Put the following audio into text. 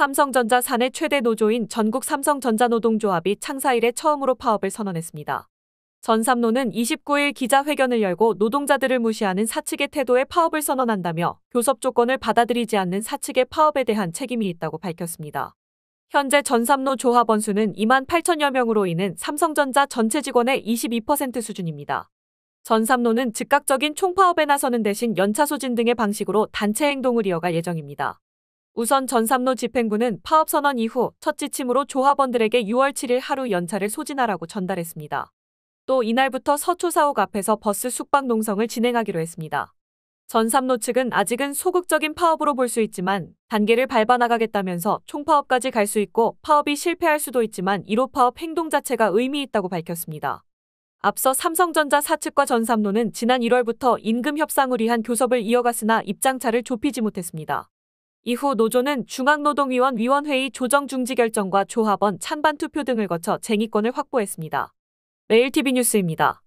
삼성전자 산의 최대 노조인 전국 삼성전자노동조합이 창사일에 처음으로 파업을 선언했습니다. 전삼노는 29일 기자회견을 열고 노동자들을 무시하는 사측의 태도에 파업을 선언한다며 교섭 조건을 받아들이지 않는 사측의 파업에 대한 책임이 있다고 밝혔습니다. 현재 전삼노 조합원 수는 2만 8천여 명으로 인한 삼성전자 전체 직원의 22% 수준입니다. 전삼노는 즉각적인 총파업에 나서는 대신 연차 소진 등의 방식으로 단체 행동을 이어갈 예정입니다. 우선 전삼로 집행부는 파업선언 이후 첫 지침으로 조합원들에게 6월 7일 하루 연차를 소진하라고 전달했습니다. 또 이날부터 서초사옥 앞에서 버스 숙박 농성을 진행하기로 했습니다. 전삼로 측은 아직은 소극적인 파업으로 볼 수 있지만 단계를 밟아 나가겠다면서 총파업까지 갈 수 있고 파업이 실패할 수도 있지만 1호 파업 행동 자체가 의미 있다고 밝혔습니다. 앞서 삼성전자 사측과 전삼로는 지난 1월부터 임금 협상을 위한 교섭을 이어갔으나 입장차를 좁히지 못했습니다. 이후 노조는 중앙노동위원 위원회의 조정 중지 결정과 조합원 찬반 투표 등을 거쳐 쟁의권을 확보했습니다. 매일TV 뉴스입니다.